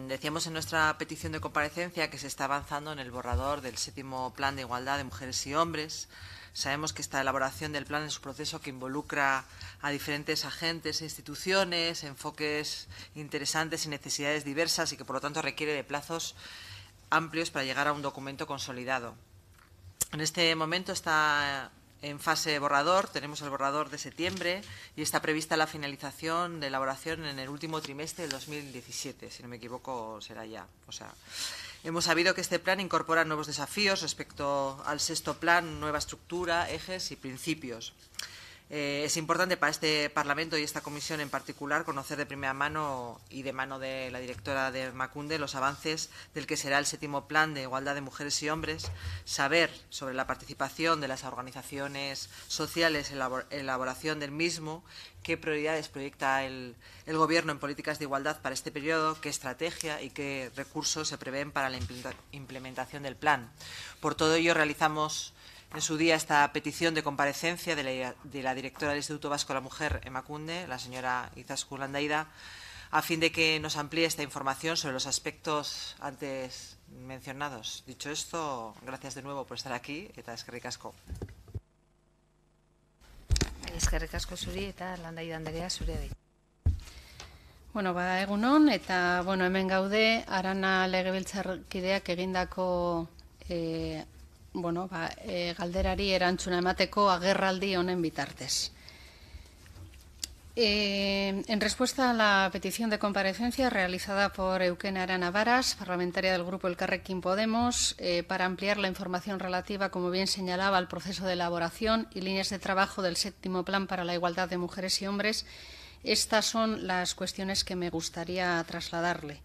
Decíamos en nuestra petición de comparecencia que se está avanzando en el borrador del séptimo plan de igualdad de mujeres y hombres. Sabemos que esta elaboración del plan es un proceso que involucra a diferentes agentes e instituciones, enfoques interesantes y necesidades diversas y que, por lo tanto, requiere de plazos amplios para llegar a un documento consolidado. En este momento está en fase borrador, tenemos el borrador de septiembre y está prevista la finalización de elaboración en el último trimestre del 2017, si no me equivoco será ya. O sea, hemos sabido que este plan incorpora nuevos desafíos respecto al sexto plan, nueva estructura, ejes y principios. Eh, es importante para este Parlamento y esta comisión en particular conocer de primera mano y de mano de la directora de Macunde los avances del que será el séptimo Plan de Igualdad de Mujeres y Hombres, saber sobre la participación de las organizaciones sociales en la elaboración del mismo, qué prioridades proyecta el, el Gobierno en políticas de igualdad para este periodo, qué estrategia y qué recursos se prevén para la implementación del plan. Por todo ello, realizamos en su día esta petición de comparecencia de la, directora del Instituto Vasco de la Mujer, Emacunde, la señora Itascu Landaida, a fin de que nos amplíe esta información sobre los aspectos antes mencionados. Dicho esto, gracias de nuevo por estar aquí eta eskerrikasko. eta Bueno, bueno, arana bueno, va e, galderari erantzuna emateko agerraldi honen bitartez. Eh, en respuesta a la petición de comparecencia realizada por Eukena Arana Varas, parlamentaria del Grupo El Carrequín Podemos, e, para ampliar la información relativa, como bien señalaba, al proceso de elaboración y líneas de trabajo del séptimo Plan para la Igualdad de Mujeres y Hombres, estas son las cuestiones que me gustaría trasladarle.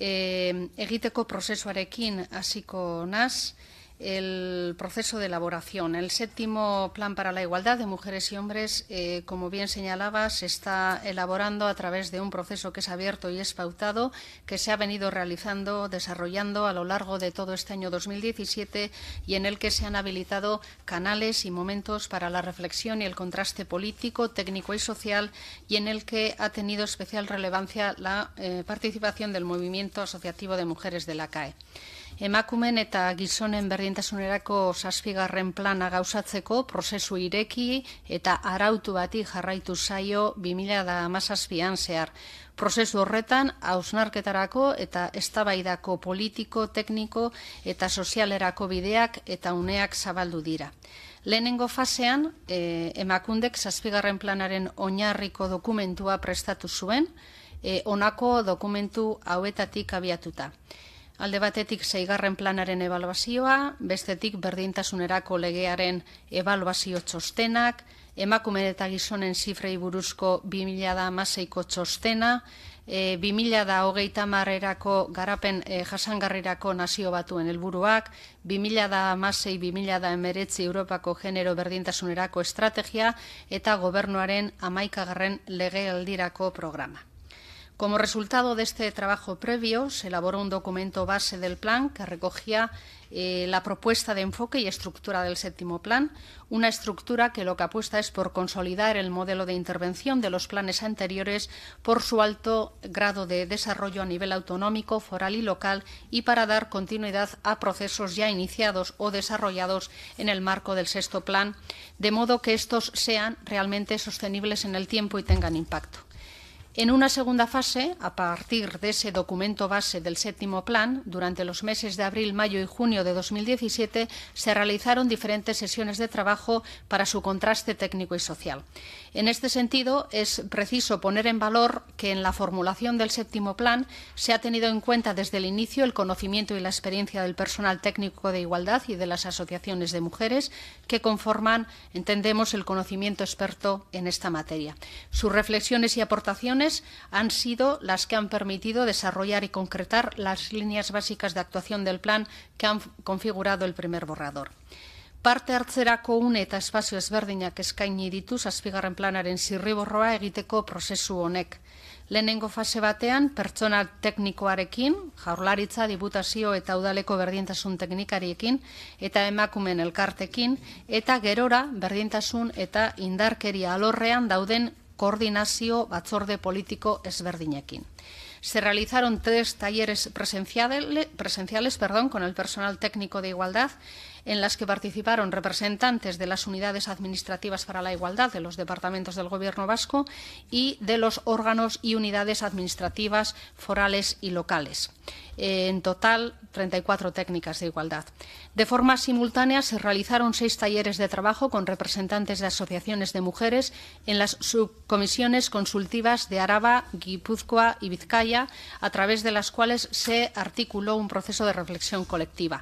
Eh, egiteko prozesuarekin hasiko naz, el proceso de elaboración. El séptimo plan para la igualdad de mujeres y hombres, eh, como bien señalaba, se está elaborando a través de un proceso que es abierto y es pautado, que se ha venido realizando, desarrollando a lo largo de todo este año 2017 y en el que se han habilitado canales y momentos para la reflexión y el contraste político, técnico y social y en el que ha tenido especial relevancia la eh, participación del movimiento asociativo de mujeres de la CAE. Emakumen eta gizonen berdintasunerako zazpigarren plana gauzatzeko prozesu ireki eta arautu bati jarraitu zaio 2008an zehar. Prozesu horretan, hausnarketarako eta estabaidako politiko, tekniko eta sozialerako bideak eta uneak zabaldu dira. Lehenengo fasean, e, emakundek zazpigarren planaren oinarriko dokumentua prestatu zuen, e, onako dokumentu hauetatik abiatuta. Alde batetik zeigarren planaren ebaluazioa, bestetik berdintasunerako legearen ebaluazio txostenak, emakume eta gizonen zifrei buruzko 2000-amaseiko txostena, e, hogeita marrerako garapen e, jasangarrirako nazio batuen helburuak, 2000-amasei, 2000 Europako genero berdintasunerako estrategia eta gobernuaren amaikagarren legealdirako programa. Como resultado de este trabajo previo, se elaboró un documento base del plan que recogía eh, la propuesta de enfoque y estructura del séptimo plan, una estructura que lo que apuesta es por consolidar el modelo de intervención de los planes anteriores por su alto grado de desarrollo a nivel autonómico, foral y local y para dar continuidad a procesos ya iniciados o desarrollados en el marco del sexto plan, de modo que estos sean realmente sostenibles en el tiempo y tengan impacto. En una segunda fase, a partir de ese documento base del séptimo plan, durante los meses de abril, mayo y junio de 2017 se realizaron diferentes sesiones de trabajo para su contraste técnico y social. En este sentido, es preciso poner en valor que en la formulación del séptimo plan se ha tenido en cuenta desde el inicio el conocimiento y la experiencia del personal técnico de igualdad y de las asociaciones de mujeres que conforman, entendemos, el conocimiento experto en esta materia. Sus reflexiones y aportaciones han sido las que han permitido desarrollar y concretar las líneas básicas de actuación del plan que han configurado el primer borrador. Parte hartzerako une eta espazio ezberdinak eskaini dituz, zazpigarren planaren zirriborroa egiteko prozesu honek. Lehenengo fase batean, pertsona teknikoarekin, jaurlaritza, diputazio eta udaleko berdintasun teknikariekin, eta emakumen elkartekin, eta gerora berdintasun eta indarkeria alorrean dauden koordinazio batzorde politiko ezberdinekin. Se realizaron tres talleres presenciales, presenciales perdón, con el personal técnico de igualdad en las que participaron representantes de las unidades administrativas para la igualdad de los departamentos del Gobierno vasco y de los órganos y unidades administrativas forales y locales. En total, 34 técnicas de igualdad. De forma simultánea, se realizaron seis talleres de trabajo con representantes de asociaciones de mujeres en las subcomisiones consultivas de Araba, Guipúzcoa y Vizcaya, a través de las cuales se articuló un proceso de reflexión colectiva.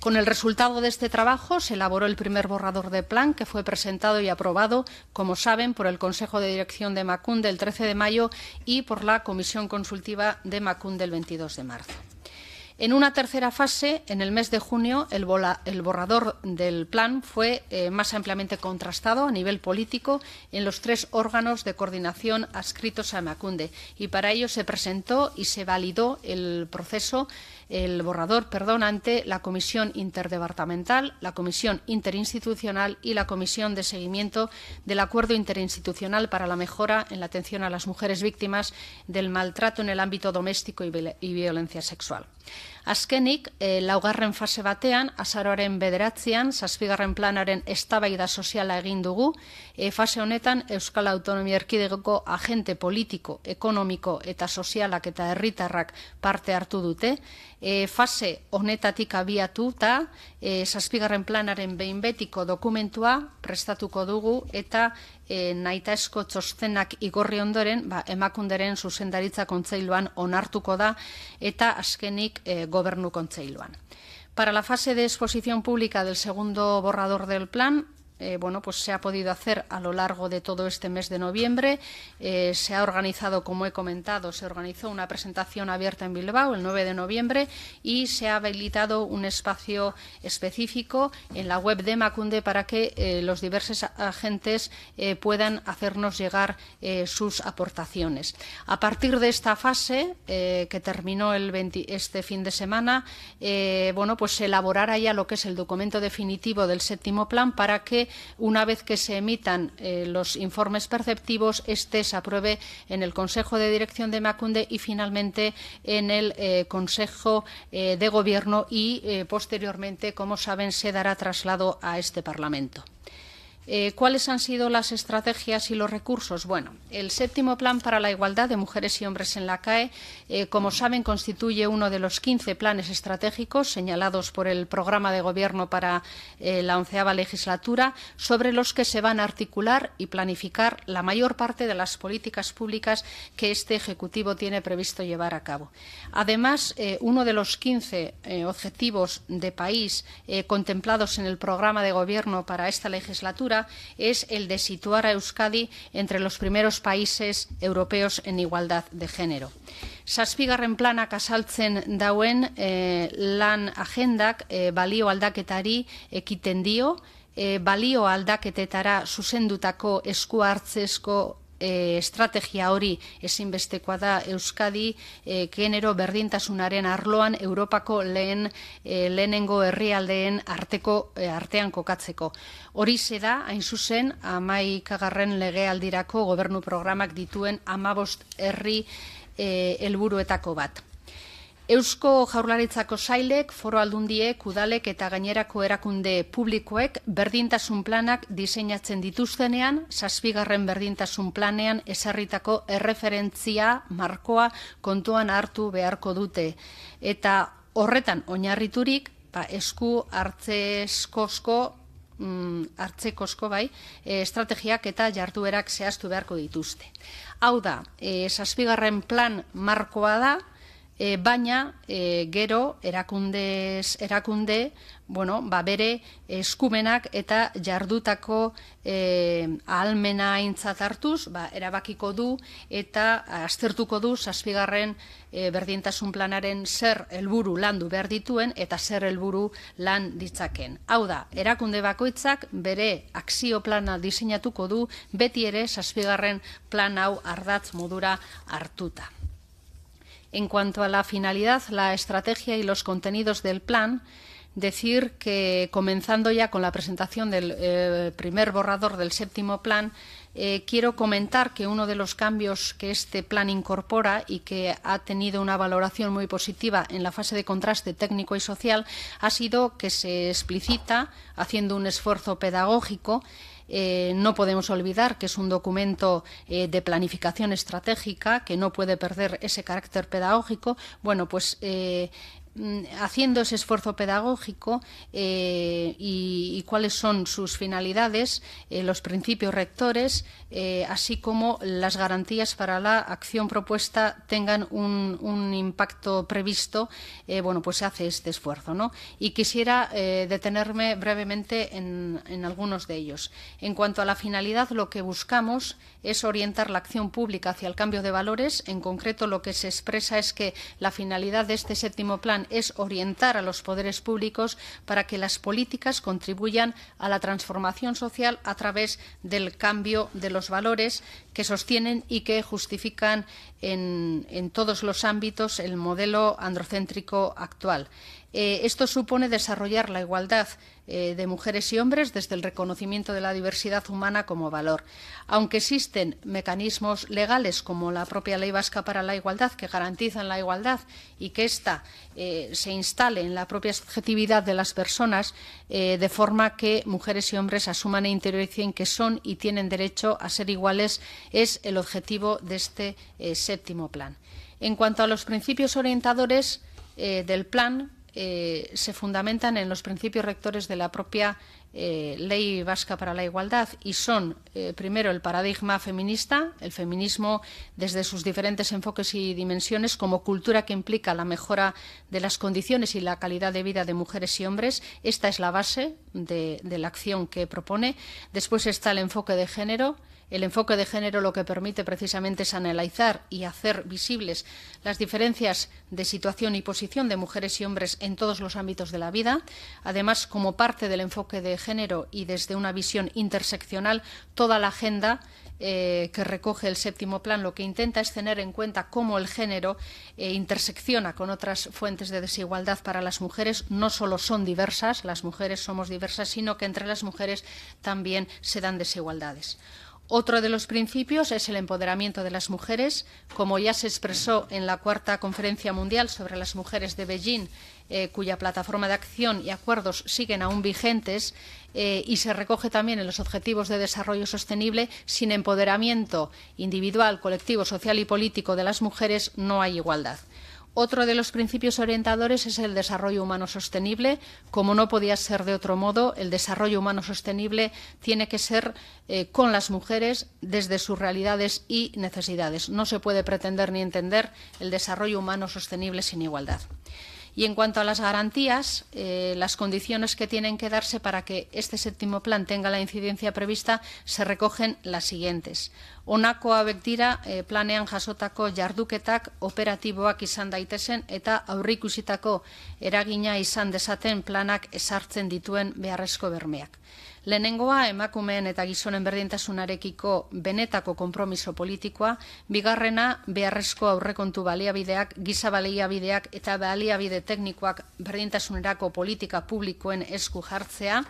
Con el resultado de este trabajo se elaboró el primer borrador de plan que fue presentado y aprobado, como saben, por el Consejo de Dirección de Macunde el 13 de mayo y por la Comisión Consultiva de Macunde el 22 de marzo. En una tercera fase, en el mes de junio, el, borrador del plan fue eh, más ampliamente contrastado a nivel político en los tres órganos de coordinación adscritos a Macunde y para ello se presentó y se validó el proceso el borrador, perdón, ante la Comisión Interdepartamental, la Comisión Interinstitucional y la Comisión de Seguimiento del Acuerdo Interinstitucional para la Mejora en la Atención a las Mujeres Víctimas del Maltrato en el Ámbito Doméstico y Violencia Sexual. Azkenik, eh, laugarren fase batean, azaroaren bederatzean, zazpigarren planaren estabaida soziala egin dugu, e fase honetan Euskal Autonomia Erkidegoko agente politiko, ekonomiko eta sozialak eta herritarrak parte hartu dute, e, fase honetatik abiatu eta e, saspigarren planaren behin betiko dokumentua prestatuko dugu eta e, naita txostenak igorri ondoren ba, emakunderen zuzendaritza kontzeiluan onartuko da eta azkenik e, gobernu kontzeiluan. Para la fase de exposición pública del segundo borrador del plan, Eh, bueno, pues se ha podido hacer a lo largo de todo este mes de noviembre. Eh, se ha organizado, como he comentado, se organizó una presentación abierta en Bilbao el 9 de noviembre y se ha habilitado un espacio específico en la web de Macunde para que eh, los diversos agentes puedan hacernos llegar sus aportaciones. A partir de esta fase, que terminó el este fin de semana, bueno, pues se elaborará ya lo que es el documento definitivo del séptimo plan para que una vez que se emitan eh, los informes perceptivos, este se apruebe en el Consejo de Dirección de Macunde y finalmente en el eh, Consejo eh, de Gobierno y posteriormente, como saben, se dará traslado a este Parlamento. Eh, ¿Cuáles han sido las estrategias y los recursos? Bueno, el séptimo plan para la igualdad de mujeres y hombres en la CAE, eh, como saben, constituye uno de los 15 planes estratégicos señalados por el programa de gobierno para eh, la onceava legislatura, sobre los que se van a articular y planificar la mayor parte de las políticas públicas que este Ejecutivo tiene previsto llevar a cabo. Además, uno de los 15 objetivos de país contemplados en el programa de gobierno para esta legislatura es el de situar a Euskadi entre los primeros países europeos en igualdad de género. Zazpigarren planak azaltzen dauen eh, lan agendak eh, balio aldaketari ekiten dio, E, balio aldaketetara zuzendutako esku hartzezko e, estrategia hori ezinbestekoa da Euskadi e, berdintasunaren arloan Europako lehen e, lehenengo herrialdeen arteko e, artean kokatzeko. Hori da hain zuzen 11garren legealdirako gobernu programak dituen 15 herri e, helburuetako bat. Eusko jaurlaritzako sailek, foro aldundiek, udalek eta gainerako erakunde publikoek berdintasun planak diseinatzen dituztenean, saspigarren berdintasun planean esarritako erreferentzia, markoa, kontuan hartu beharko dute. Eta horretan, oinarriturik, ba, esku hartzeskosko, mm, hartze bai, e, estrategiak eta jarduerak zehaztu beharko dituzte. Hau da, saspigarren e, plan markoa da, e, baina e, gero erakundez erakunde, bueno, ba bere eskumenak eta jardutako e, eh, ahalmena aintzat hartuz, ba, erabakiko du eta aztertuko du zazpigarren e, berdintasun planaren zer helburu landu behar dituen eta zer helburu lan ditzaken. Hau da, erakunde bakoitzak bere akzio plana diseinatuko du beti ere zazpigarren plan hau ardatz modura hartuta. En cuanto a la finalidad, la estrategia y los contenidos del plan, decir que comenzando ya con la presentación del eh, primer borrador del séptimo plan, eh, quiero comentar que uno de los cambios que este plan incorpora y que ha tenido una valoración muy positiva en la fase de contraste técnico y social ha sido que se explicita, haciendo un esfuerzo pedagógico, eh, no podemos olvidar que es un documento eh, de planificación estratégica que no puede perder ese carácter pedagógico. Bueno, pues eh, Mm, haciendo ese esfuerzo pedagógico eh, y, cuáles son sus finalidades, eh, los principios rectores, eh, así como las garantías para la acción propuesta tengan un, impacto previsto, bueno, pues se hace este esfuerzo. ¿no? Y quisiera detenerme brevemente en algunos de ellos. En cuanto a la finalidad, lo que buscamos es orientar la acción pública hacia el cambio de valores. En concreto, lo que se expresa es que la finalidad de este séptimo plan es orientar a los poderes públicos para que las políticas contribuyan a la transformación social a través del cambio de los valores que sostienen y que justifican en todos los ámbitos el modelo androcéntrico actual. Eh, esto supone desarrollar la igualdad eh, de mujeres y hombres desde el reconocimiento de la diversidad humana como valor. Aunque existen mecanismos legales como la propia Ley Vasca para la Igualdad que garantizan la igualdad y que ésta eh, se instale en la propia subjetividad de las personas, de forma que mujeres y hombres asuman e interioricen que son y tienen derecho a ser iguales, es el objetivo de este séptimo plan. En cuanto a los principios orientadores del plan, eh, se fundamentan en los principios rectores de la propia eh, ley vasca para la igualdad y son, eh, primero, el paradigma feminista, el feminismo desde sus diferentes enfoques y dimensiones como cultura que implica la mejora de las condiciones y la calidad de vida de mujeres y hombres. Esta es la base de la acción que propone. Después está el enfoque de género el enfoque de género lo que permite precisamente es analizar y hacer visibles las diferencias de situación y posición de mujeres y hombres en todos los ámbitos de la vida. Además, como parte del enfoque de género y desde una visión interseccional, toda la agenda eh, que recoge el séptimo plan lo que intenta es tener en cuenta cómo el género eh, intersecciona con otras fuentes de desigualdad para las mujeres. No solo son diversas, las mujeres somos diversas, sino que entre las mujeres también se dan desigualdades. Otro de los principios es el empoderamiento de las mujeres. Como ya se expresó en la cuarta conferencia mundial sobre las mujeres de Beijing, eh, cuya plataforma de acción y acuerdos siguen aún vigentes, eh, y se recoge también en los Objetivos de Desarrollo Sostenible, sin empoderamiento individual, colectivo, social y político de las mujeres no hay igualdad. Otro de los principios orientadores es el desarrollo humano sostenible. Como no podía ser de otro modo, el desarrollo humano sostenible tiene que ser eh, con las mujeres desde sus realidades y necesidades. No se puede pretender ni entender el desarrollo humano sostenible sin igualdad. Y en cuanto a las garantías, eh, las condiciones que tienen que darse para que este séptimo plan tenga la incidencia prevista se recogen las siguientes. onako hauek eh, planean jasotako jarduketak operatiboak izan daitezen eta aurrikusitako eragina izan desaten planak esartzen dituen beharrezko bermeak. Lehenengoa, emakumeen eta gizonen berdintasunarekiko benetako konpromiso politikoa, bigarrena, beharrezko aurrekontu baliabideak, giza baliabideak eta baliabide teknikoak berdintasunerako politika publikoen esku jartzea,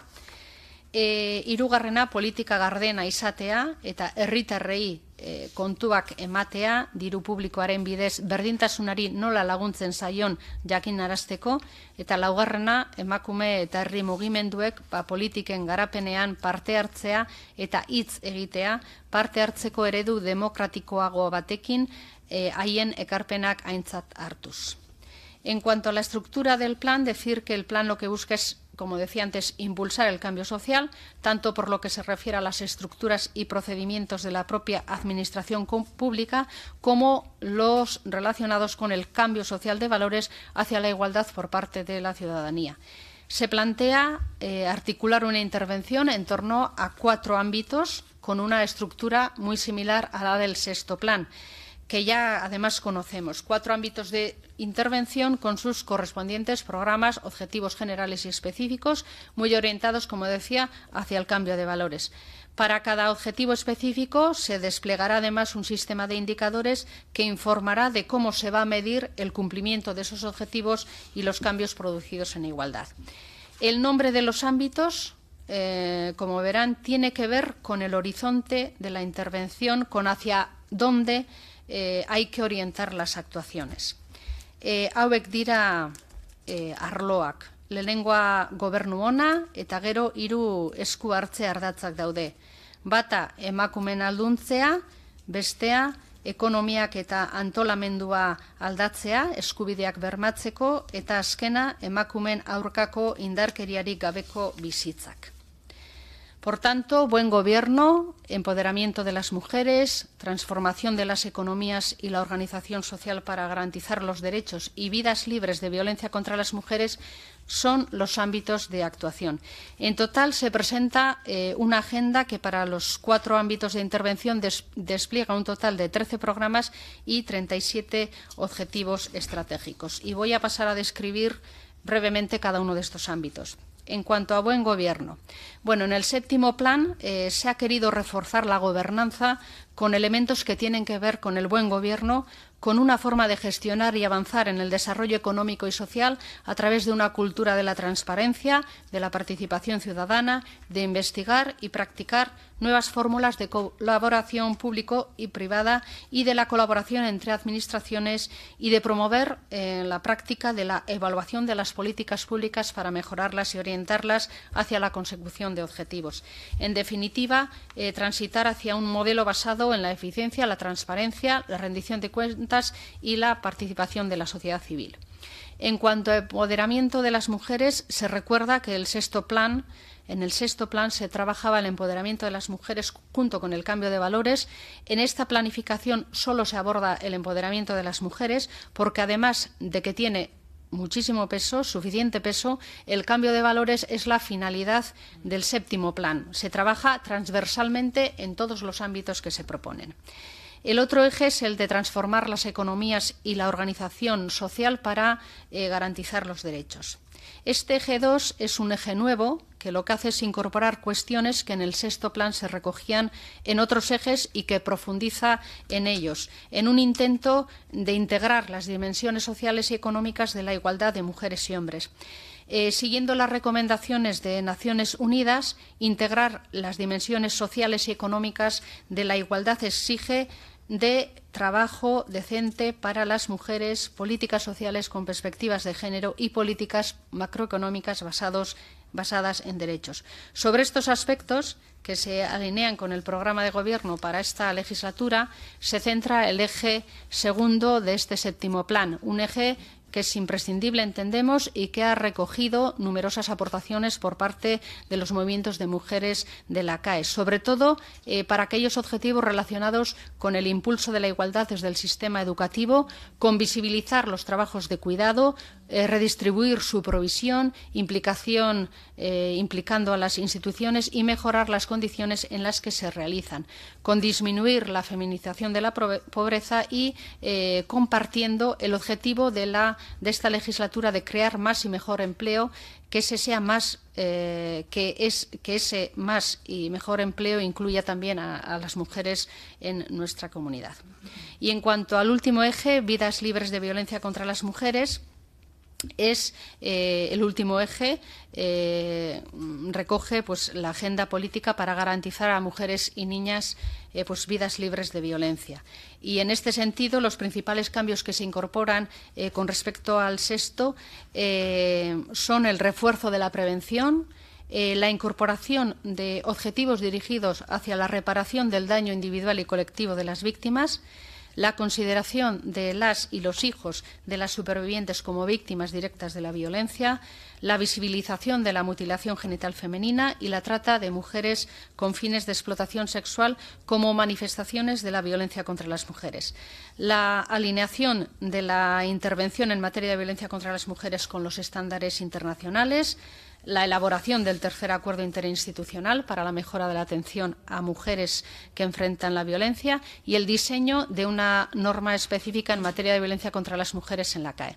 E, irugarrena politika gardena izatea eta herritarrei Eh, kontuak ematea, diru publikoaren bidez berdintasunari nola laguntzen zaion jakin narazteko, eta laugarrena emakume eta herri mugimenduek ba, politiken garapenean parte hartzea eta hitz egitea, parte hartzeko eredu demokratikoago batekin eh, haien ekarpenak aintzat hartuz. En cuanto a la estructura del plan, decir que el plan lo que busca como decía antes, impulsar el cambio social, tanto por lo que se refiere a las estructuras y procedimientos de la propia administración pública, como los relacionados con el cambio social de valores hacia la igualdad por parte de la ciudadanía se plantea eh, articular una intervención en torno a cuatro ámbitos con una estructura muy similar a la del sexto plan que ya además conocemos. Cuatro ámbitos de intervención con sus correspondientes programas, objetivos generales y específicos, muy orientados, como decía, hacia el cambio de valores. Para cada objetivo específico se desplegará además un sistema de indicadores que informará de cómo se va a medir el cumplimiento de esos objetivos y los cambios producidos en igualdad. El nombre de los ámbitos, eh, como verán, tiene que ver con el horizonte de la intervención, con hacia dónde eh, hay que orientar las actuaciones. Eh, hauek dira eh, arloak, Lelengua gobernu ona eta gero hiru esku hartze ardatzak daude. Bata emakumen alduntzea, bestea ekonomiak eta antolamendua aldatzea, eskubideak bermatzeko eta askena emakumen aurkako indarkeriarik gabeko bizitzak. Por tanto, buen gobierno, empoderamiento de las mujeres, transformación de las economías y la organización social para garantizar los derechos y vidas libres de violencia contra las mujeres son los ámbitos de actuación. En total, se presenta eh, una agenda que para los cuatro ámbitos de intervención despliega un total de 13 programas y 37 objetivos estratégicos. Y voy a pasar a describir brevemente cada uno de estos ámbitos en cuanto a buen gobierno. en el séptimo plan eh, se ha querido reforzar la gobernanza con elementos que tienen que ver con el buen gobierno, con una forma de gestionar y avanzar en el desarrollo económico y social a través de una cultura de la transparencia, de la participación ciudadana, de investigar y practicar nuevas fórmulas de colaboración público y privada y de la colaboración entre administraciones y de promover eh, la práctica de la evaluación de las políticas públicas para mejorarlas y orientarlas hacia la consecución de objetivos. En definitiva, eh, transitar hacia un modelo basado en la eficiencia, la transparencia, la rendición de cuentas y la participación de la sociedad civil. En cuanto al empoderamiento de las mujeres, se recuerda que el sexto plan en el sexto plan se trabajaba el empoderamiento de las mujeres junto con el cambio de valores. En esta planificación solo se aborda el empoderamiento de las mujeres porque además de que tiene muchísimo peso, suficiente peso, el cambio de valores es la finalidad del séptimo plan. Se trabaja transversalmente en todos los ámbitos que se proponen. El otro eje es el de transformar las economías y la organización social para eh, garantizar los derechos. Este eje 2 es un eje nuevo que lo que hace es incorporar cuestiones que en el sexto plan se recogían en otros ejes y que profundiza en ellos, en un intento de integrar las dimensiones sociales y económicas de la igualdad de mujeres y hombres. Eh, siguiendo las recomendaciones de Naciones Unidas, integrar las dimensiones sociales y económicas de la igualdad exige de trabajo decente para las mujeres, políticas sociales con perspectivas de género y políticas macroeconómicas basadas en derechos. Sobre estos aspectos, que se alinean con el programa de gobierno para esta legislatura, se centra el eje segundo de este séptimo plan, un eje que es imprescindible, entendemos, y que ha recogido numerosas aportaciones por parte de los movimientos de mujeres de la CAE, sobre todo eh, para aquellos objetivos relacionados con el impulso de la igualdad desde el sistema educativo, con visibilizar los trabajos de cuidado, eh, redistribuir su provisión, implicación eh, implicando a las instituciones y mejorar las condiciones en las que se realizan, con disminuir la feminización de la pobreza y compartiendo el objetivo de la de esta legislatura de crear más y mejor empleo, que ese sea más, eh, que, ese más y mejor empleo incluya también a las mujeres en nuestra comunidad. Y en cuanto al último eje, vidas libres de violencia contra las mujeres, es eh, el último eje eh, recoge pues, la agenda política para garantizar a mujeres y niñas eh, pues, vidas libres de violencia y en este sentido los principales cambios que se incorporan con respecto al sexto son el refuerzo de la prevención la incorporación de objetivos dirigidos hacia la reparación del daño individual y colectivo de las víctimas, la consideración de las y los hijos de las supervivientes como víctimas directas de la violencia, la visibilización de la mutilación genital femenina y la trata de mujeres con fines de explotación sexual como manifestaciones de la violencia contra las mujeres, la alineación de la intervención en materia de violencia contra las mujeres con los estándares internacionales, la elaboración del tercer acuerdo interinstitucional para la mejora de la atención a mujeres que enfrentan la violencia y el diseño de una norma específica en materia de violencia contra las mujeres en la CAE.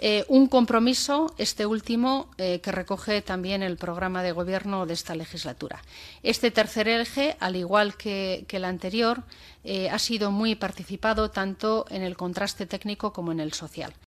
Eh, un compromiso, este último, eh, que recoge también el programa de gobierno de esta legislatura. Este tercer eje, al igual que, el anterior, eh, ha sido muy participado tanto en el contraste técnico como en el social.